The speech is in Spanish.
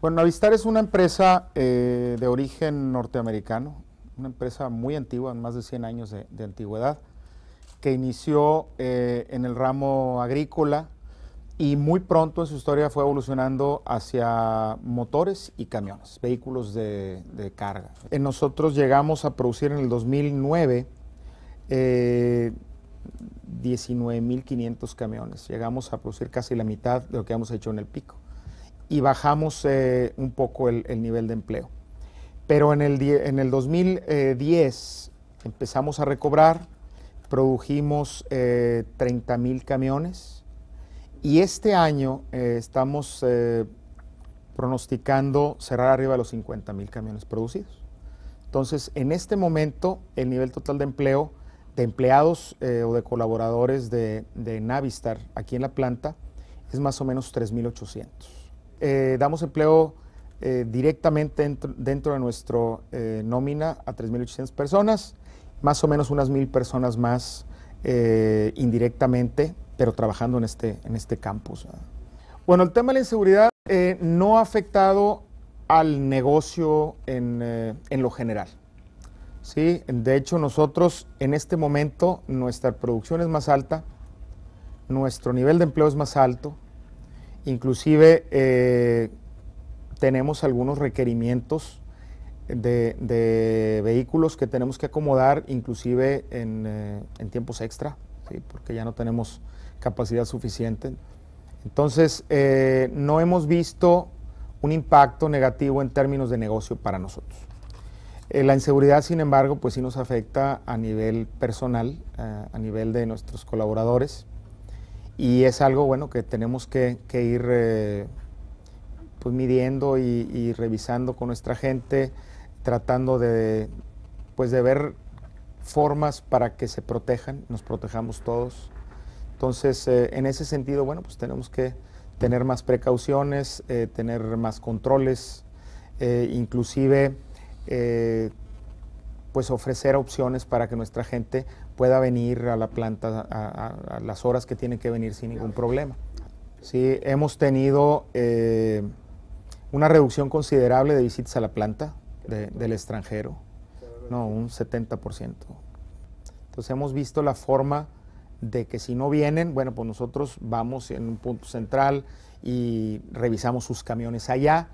Bueno, Navistar es una empresa eh, de origen norteamericano, una empresa muy antigua, más de 100 años de, antigüedad, que inició eh, en el ramo agrícola y muy pronto en su historia fue evolucionando hacia motores y camiones, vehículos de, carga. Eh, nosotros llegamos a producir en el 2009 19.500 camiones, llegamos a producir casi la mitad de lo que hemos hecho en el pico y bajamos eh, un poco el, nivel de empleo. Pero en el, en el 2010 empezamos a recobrar, produjimos eh, 30 mil camiones y este año eh, estamos eh, pronosticando cerrar arriba de los 50 mil camiones producidos. Entonces, en este momento, el nivel total de empleo de empleados o de colaboradores de, de Navistar aquí en la planta es más o menos 3.800. Eh, damos empleo eh, directamente dentro, de nuestro eh, nómina a 3.800 personas, más o menos unas 1.000 personas más indirectamente, pero trabajando en este, en este campus. Bueno, el tema de la inseguridad no ha afectado al negocio en, lo general. ¿sí? De hecho, nosotros en este momento nuestra producción es más alta, nuestro nivel de empleo es más alto, Inclusive eh, tenemos algunos requerimientos de, vehículos que tenemos que acomodar, inclusive en, eh, tiempos extra, porque ya no tenemos capacidad suficiente. Entonces, eh, no hemos visto un impacto negativo en términos de negocio para nosotros. la inseguridad, sin embargo, pues sí nos afecta a nivel personal, a nivel de nuestros colaboradores. Y es algo, bueno, que tenemos que, ir eh, pues midiendo y, revisando con nuestra gente, tratando de, pues de ver formas para que se protejan, nos protejamos todos. Entonces, eh, en ese sentido, bueno, pues tenemos que tener más precauciones, eh, tener más controles, inclusive pues ofrecer opciones para que nuestra gente pueda venir a la planta a, las horas que tienen que venir sin ningún problema. Sí, hemos tenido eh, una reducción considerable de visitas a la planta del extranjero, no, un 70%. Entonces hemos visto la forma de que si no vienen, bueno, pues nosotros vamos en un punto central y revisamos sus camiones allá